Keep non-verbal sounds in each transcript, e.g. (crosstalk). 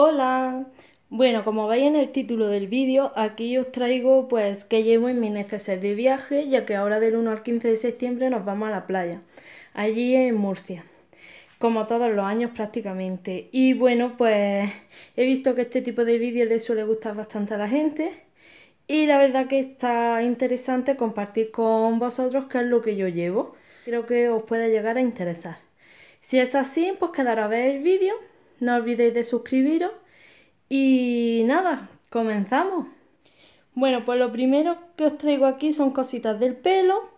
Hola, bueno como veis en el título del vídeo aquí os traigo pues que llevo en mi necesidad de viaje ya que ahora del 1 al 15 de septiembre nos vamos a la playa, allí en Murcia como todos los años prácticamente y bueno pues he visto que este tipo de vídeos le suele gustar bastante a la gente y la verdad que está interesante compartir con vosotros qué es lo que yo llevo creo que os puede llegar a interesar si es así pues quedaros a ver el vídeo no olvidéis de suscribiros. Y nada, comenzamos. Bueno, pues lo primero que os traigo aquí son cositas del pelo.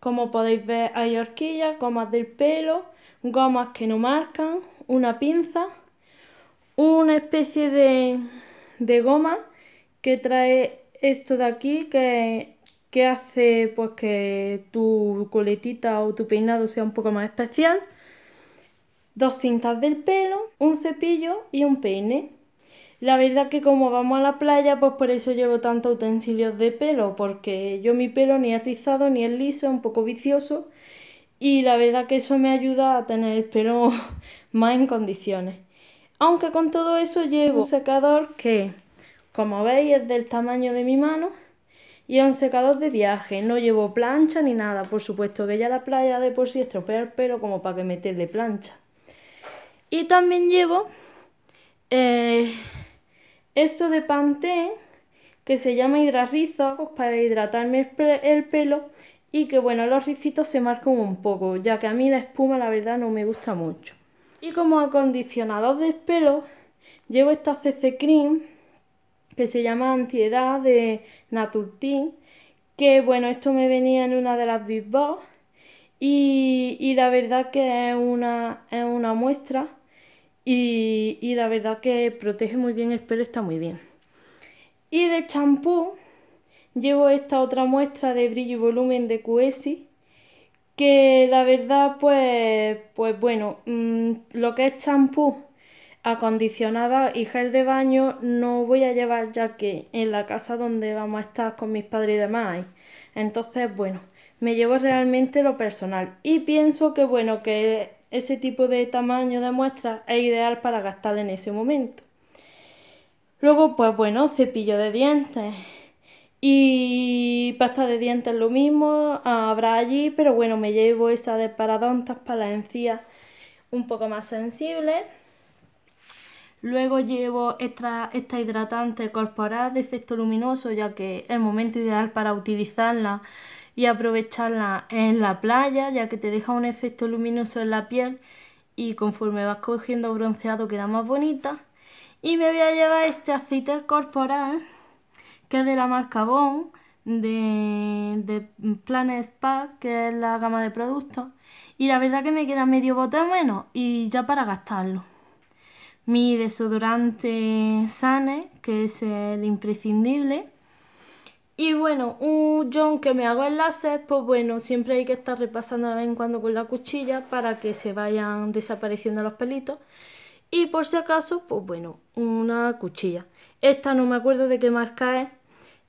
Como podéis ver hay horquillas, gomas del pelo, gomas que no marcan, una pinza, una especie de, goma que trae esto de aquí que, que hace pues que tu coletita o tu peinado sea un poco más especial dos cintas del pelo, un cepillo y un peine. La verdad que como vamos a la playa, pues por eso llevo tantos utensilios de pelo, porque yo mi pelo ni es rizado ni es liso, es un poco vicioso, y la verdad que eso me ayuda a tener el pelo (laughs) más en condiciones. Aunque con todo eso llevo un secador que, como veis, es del tamaño de mi mano, y es un secador de viaje, no llevo plancha ni nada, por supuesto que ya la playa de por sí estropea el pelo como para que meterle plancha. Y también llevo eh, esto de Pantene que se llama Rizos, pues, para hidratarme el, pelo y que bueno, los ricitos se marcan un poco, ya que a mí la espuma la verdad no me gusta mucho. Y como acondicionador de pelo llevo esta CC Cream que se llama Antiedad de Naturtin, que bueno, esto me venía en una de las Big y, la verdad que es una, es una muestra y, la verdad que protege muy bien el pelo, está muy bien. Y de champú llevo esta otra muestra de brillo y volumen de QSI que la verdad pues pues bueno mm, lo que es champú acondicionada y gel de baño no voy a llevar ya que en la casa donde vamos a estar con mis padres y demás entonces bueno me llevo realmente lo personal y pienso que bueno que ese tipo de tamaño de muestra es ideal para gastar en ese momento. Luego, pues bueno, cepillo de dientes y pasta de dientes lo mismo, habrá allí, pero bueno, me llevo esa de paradontas para las encías un poco más sensibles. Luego llevo esta, esta hidratante corporal de efecto luminoso, ya que el momento ideal para utilizarla y aprovecharla en la playa, ya que te deja un efecto luminoso en la piel y conforme vas cogiendo bronceado queda más bonita. Y me voy a llevar este aceite corporal, que es de la marca Bon de, de Planet Spa, que es la gama de productos. Y la verdad que me queda medio bote menos y ya para gastarlo. Mi desodorante Sane, que es el imprescindible, y bueno, un john que me hago enlaces, pues bueno, siempre hay que estar repasando de vez en cuando con la cuchilla para que se vayan desapareciendo los pelitos. Y por si acaso, pues bueno, una cuchilla. Esta no me acuerdo de qué marca es.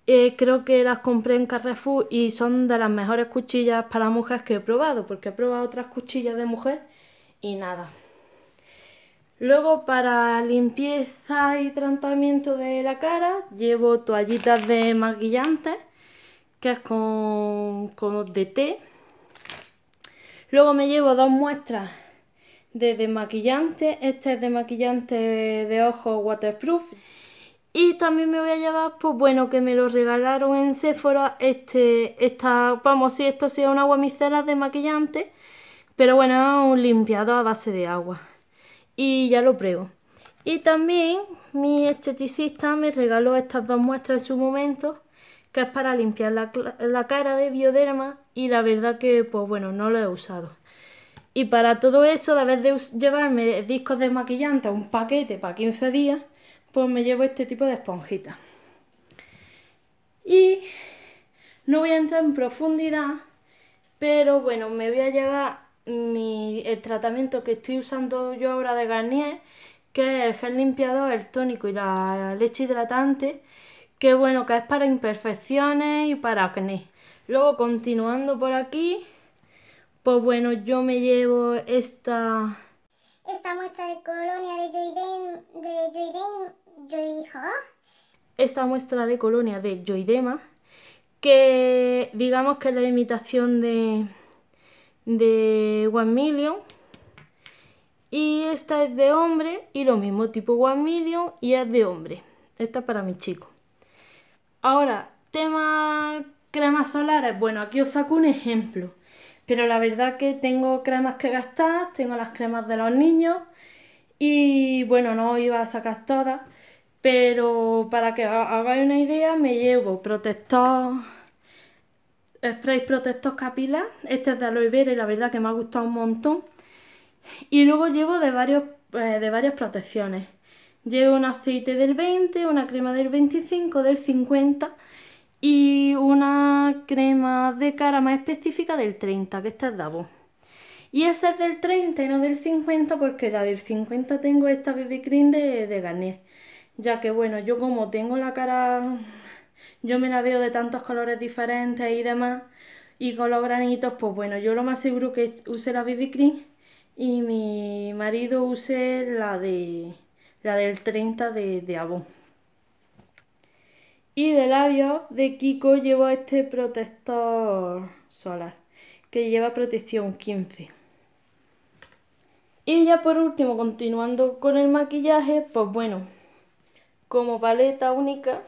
Eh, creo que las compré en Carrefour y son de las mejores cuchillas para mujeres que he probado, porque he probado otras cuchillas de mujer y nada, Luego para limpieza y tratamiento de la cara llevo toallitas de maquillante que es con, con de té. Luego me llevo dos muestras de desmaquillante. Este es de maquillante de ojos waterproof. Y también me voy a llevar, pues bueno, que me lo regalaron en Sephora. Este, esta, vamos, si esto sea un agua de maquillante. Pero bueno, un limpiador a base de agua y ya lo pruebo. Y también mi esteticista me regaló estas dos muestras en su momento, que es para limpiar la, cara de bioderma y la verdad que pues bueno, no lo he usado. Y para todo eso, a la vez de llevarme discos maquillante, un paquete para 15 días, pues me llevo este tipo de esponjita. Y no voy a entrar en profundidad, pero bueno, me voy a llevar mi, el tratamiento que estoy usando yo ahora de Garnier, que es el gel limpiador, el tónico y la leche hidratante, que bueno, que es para imperfecciones y para acné. Luego continuando por aquí, pues bueno, yo me llevo esta... Esta muestra de colonia de Joydem, De Esta muestra de colonia de Joidema, que digamos que es la imitación de, de 1 Million. Y esta es de hombre y lo mismo, tipo 1 Million y es de hombre. Esta para mi chico. Ahora, tema cremas solares. Bueno, aquí os saco un ejemplo. Pero la verdad que tengo cremas que gastar, tengo las cremas de los niños y bueno, no iba a sacar todas. Pero para que hagáis una idea, me llevo protector spray protector capilar. Este es de aloe vera y la verdad que me ha gustado un montón. Y luego llevo de, varios, eh, de varias protecciones. Llevo un aceite del 20, una crema del 25, del 50 y una crema de cara más específica del 30, que esta es Davo. Y ese es del 30 y no del 50 porque la del 50 tengo esta BB Cream de, de Garnier. Ya que bueno, yo como tengo la cara yo me la veo de tantos colores diferentes y demás. Y con los granitos, pues bueno, yo lo más seguro que use la BB Cream y mi marido use la de la del 30 de, de Avon. Y de labios de Kiko llevo este protector solar, que lleva protección 15. Y ya por último, continuando con el maquillaje, pues bueno, como paleta única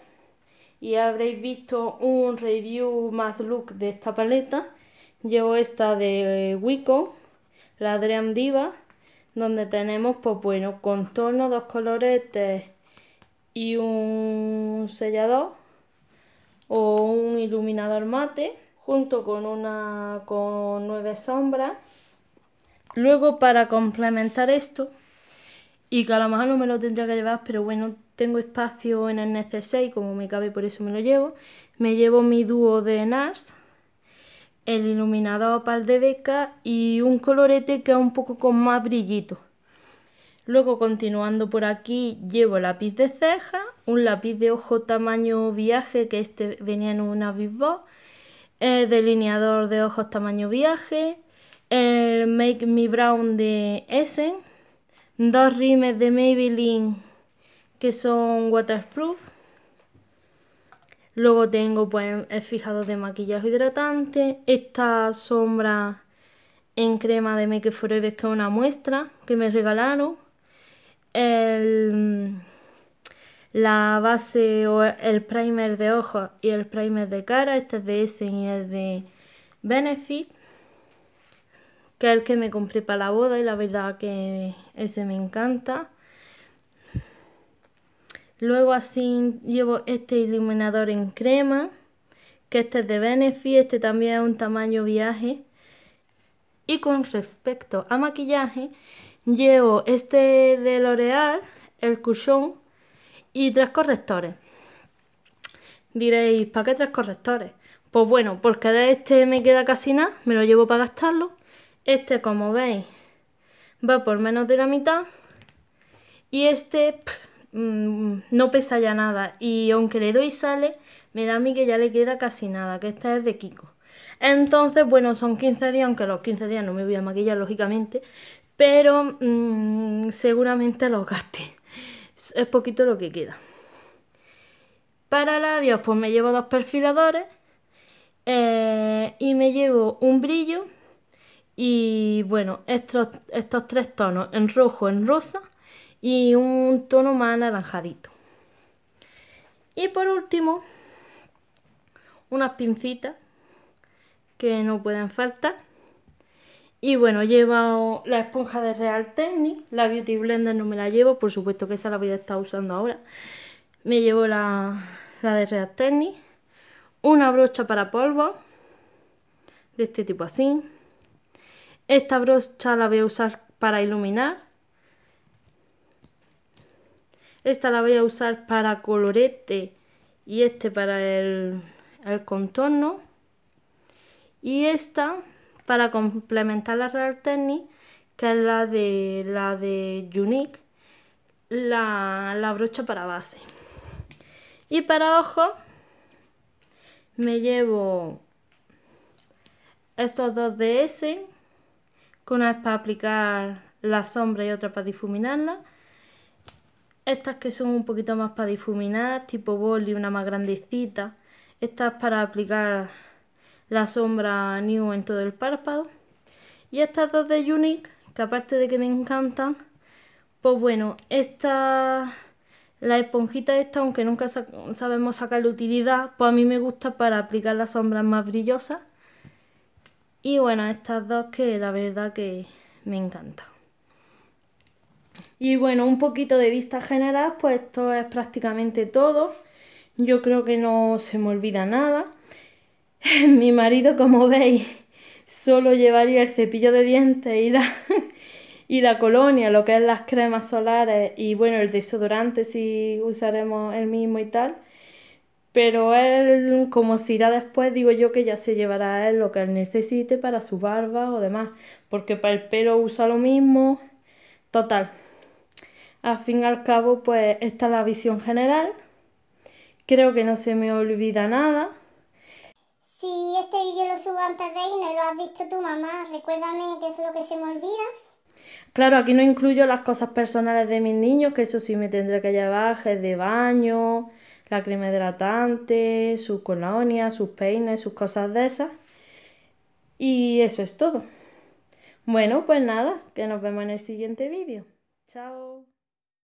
y habréis visto un review más look de esta paleta. Llevo esta de eh, Wico, la Dream Diva, donde tenemos, pues bueno, contorno, dos coloretes y un sellador o un iluminador mate junto con una con nueve sombras. Luego para complementar esto y que a lo mejor no me lo tendría que llevar, pero bueno, tengo espacio en el NC6, como me cabe, por eso me lo llevo. Me llevo mi dúo de NARS, el iluminador opal de beca y un colorete que es un poco con más brillito. Luego, continuando por aquí, llevo lápiz de ceja, un lápiz de ojo tamaño viaje, que este venía en una Big el delineador de ojos tamaño viaje, el Make Me Brown de Essen, dos rimes de Maybelline que son waterproof. Luego tengo pues el fijador de maquillaje hidratante, esta sombra en crema de Make Forever que es una muestra que me regalaron, el, la base o el primer de ojos y el primer de cara, este es de Essen y es de Benefit, que es el que me compré para la boda y la verdad que ese me encanta. Luego así llevo este iluminador en crema, que este es de Benefit, este también es un tamaño viaje. Y con respecto a maquillaje, llevo este de L'Oreal, el Cushion y tres correctores. Diréis, ¿para qué tres correctores? Pues bueno, porque de este me queda casi nada, me lo llevo para gastarlo. Este, como veis, va por menos de la mitad. Y este... Mm, no pesa ya nada. Y aunque le doy sale, me da a mí que ya le queda casi nada, que esta es de Kiko. Entonces, bueno, son 15 días, aunque los 15 días no me voy a maquillar, lógicamente, pero mm, seguramente los gaste. Es poquito lo que queda. Para labios, pues me llevo dos perfiladores eh, y me llevo un brillo y bueno, estos, estos tres tonos en rojo, en rosa y un tono más anaranjadito. Y por último, unas pincitas que no pueden faltar. Y bueno, llevo la esponja de Real Technic, la Beauty Blender no me la llevo, por supuesto que esa la voy a estar usando ahora. Me llevo la, la de Real Technic, una brocha para polvo, de este tipo así. Esta brocha la voy a usar para iluminar esta la voy a usar para colorete y este para el, contorno. Y esta para complementar la Real Technique, que es la de, la de Unique, la, brocha para base. Y para ojos me llevo estos dos de ese, con una es para aplicar la sombra y otra para difuminarla. Estas que son un poquito más para difuminar, tipo boli, una más grandecita. Estas para aplicar la sombra New en todo el párpado. Y estas dos de Unique, que aparte de que me encantan, pues bueno, esta, la esponjita esta, aunque nunca sabemos sabemos sacarle utilidad, pues a mí me gusta para aplicar las sombras más brillosas. Y bueno, estas dos que la verdad que me encantan. Y bueno, un poquito de vista general, pues esto es prácticamente todo. Yo creo que no se me olvida nada. (laughs) Mi marido, como veis, solo llevaría el cepillo de dientes (laughs) y la, colonia, lo que es las cremas solares y bueno, el desodorante si usaremos el mismo y tal. Pero él, como se irá después, digo yo que ya se llevará él lo que él necesite para su barba o demás, porque para el pelo usa lo mismo. Total, al fin y al cabo, pues esta es la visión general. Creo que no se me olvida nada. Si este vídeo lo subo antes de ahí no lo has visto tu mamá, recuérdame qué es lo que se me olvida. Claro, aquí no incluyo las cosas personales de mis niños, que eso sí me tendré que llevar gel de baño, la crema hidratante, sus colonias, sus peines, sus cosas de esas. Y eso es todo. Bueno, pues nada, que nos vemos en el siguiente vídeo. Chao.